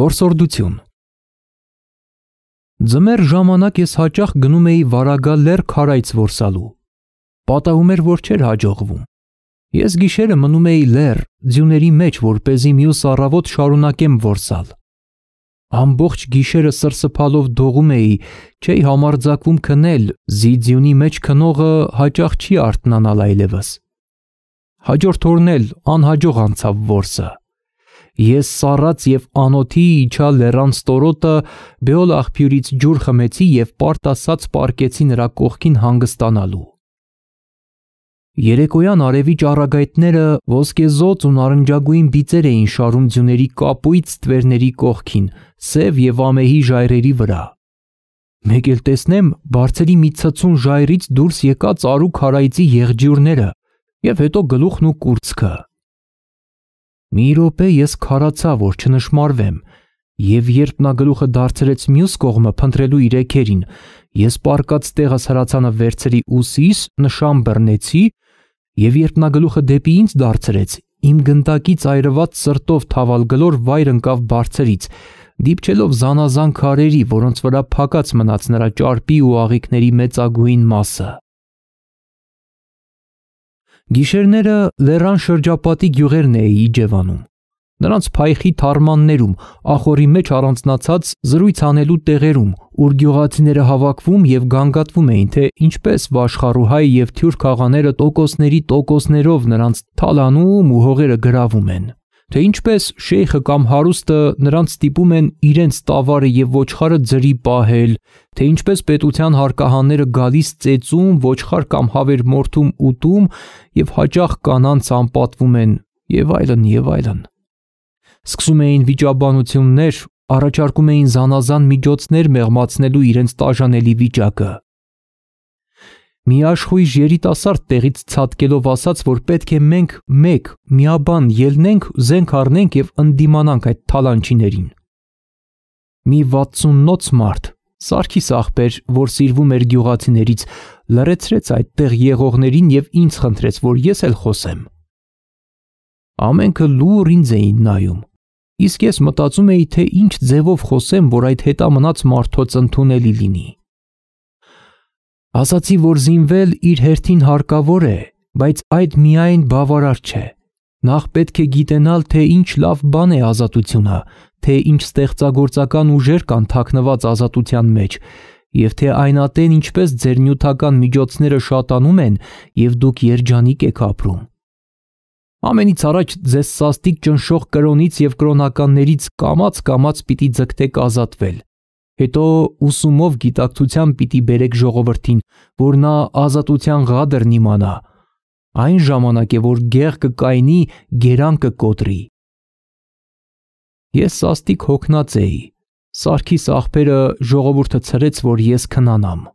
Որսորդություն Ձմեր ժամանակ ես հաճախ գնում էի Վարագա լեռ քարայց որսալու։ Պատահում էր, որ չէր հաջողվում։ Ես գիշերը մնում էի լեռ ձյուների մեջ, որ เป զի մյուս առավոտ շարունակեմ որսալ։ Ամբողջ գիշերը սրսփալով դողում էի, չէի համարձակվում քնել, զի ձյունի մեջ քնողը հաճախ չի արթնանալ այլևս։ Հաջորդ օրն էլ անհաջող անցավ որսը։ Ես սառած եւ անոթի իջա լեռան ստորոտը Բեոլ աղբյուրից ջուր խմեցի եւ պարտասած պարկեցի նրա կողքին հանգստանալու։ Երեկոյան արևի ճառագայթները ոսկեզոծ ու նարնջագույն բիծեր էին շարում ձյուների կապույտ ստվերների կողքին, սև եւ ամեհի ժայռերի վրա։ Մեկ էլ տեսնեմ բարձերի մի ցցուն ժայռից դուրս եկած արու քարայծի եղջյուրները եւ հետո գլուխն ու կուրծքը։ Մի րոպե ես քարացա, որ չնշмарվեմ, եւ երբ նա գլուխը դարձրեց մյուս կողմը փնտրելու իր եկերին, ես պարկած տեղս հրացանը վերցրի ուսիս, նշան բռնեցի, եւ երբ նա գլուխը դեպի ինձ դարձրեց, իմ գնդակից այրված սրտով թավալ գլոր վայր ընկավ բարձրից, դիպչելով զանազան քարերի, որոնց վրա փակած մնաց նրա ճարպի ու աղիքների մեծագույն մասը։ Գիշերները լեռան շրջապատի գյուղերն էի իջևանում։ Նրանց փայխի թարմաններում, ախորի մեջ առանձնացած զրույց անելու տեղերում, ուր գյուղացիները հավաքվում եւ գանգատվում էին, թե ինչպես վաշխառուհայ եւ թյուր խաղաները տոկոսների տոկոսներով նրանց թալանում ու հողերը գրավում են թե ինչպես շեյխը կամ հարուստը նրանց ստիպում են իրենց տավարը եւ ոչխարը ձրի պահել, թե ինչպես պետության հարկահանները գալիս ծեծում, ոչխար կամ հավեր մորթում ուտում եւ հաճախ կանանց անպատվում են եւ այլն եւ այլն։ Սկսում էին վիճաբանություններ, առաջարկում էին զանազան միջոցներ մեղմացնելու իրենց տաժանելի վիճակը։ Մի աշխույժ երիտասարդ տեղից ցածկելով ասաց, որ պետք է մենք մեկ միաբան ելնենք, զենք առնենք եւ ընդդիմանանք այդ թալանչիներին։ Մի 60-նոց մարդ, Սարգիս ախպեր, որ սիրվում էր գյուղացիներից, լրացրեց այդտեղ եղողներին եւ ինձ խնդրեց, որ ես էլ խոսեմ։ Ամենքը լուր ինձ էին նայում։ Իսկ ես մտածում էի, թե ինչ ձևով խոսեմ, որ այդ հետամնաց մարդոց ընդունելի լինի։ Ասացի, որ զինվել իր հերթին հարկավոր է, բայց այդ միայն բավարար չէ։ Նախ պետք է գիտենալ, թե ինչ լավ բան է ազատությունը, թե ինչ ստեղծագործական ուժեր կան թաքնված ազատության մեջ, եւ թե այն ատեն ինչպես ձեր նյութական միջոցները շատանում են եւ դուք երջանիկ եք ապրում։ Ամենից առաջ ձեզ սաստիկ ճնշող կրոնից եւ կրոնականներից կամած կամած պիտի ձգտեք ազատվել։ Հետո ուսումով գիտակցության պիտի բերեք ժողովրդին, որ նա ազատության ղադրն իմանա։ Այն ժամանակ է, որ գեղքը կայնի, գերանքը կոտրի։ Ես աստիկ հոգնած էի։ Սարքիս աղբերը ժողովուրդը ցրեց, որ ես քնանամ։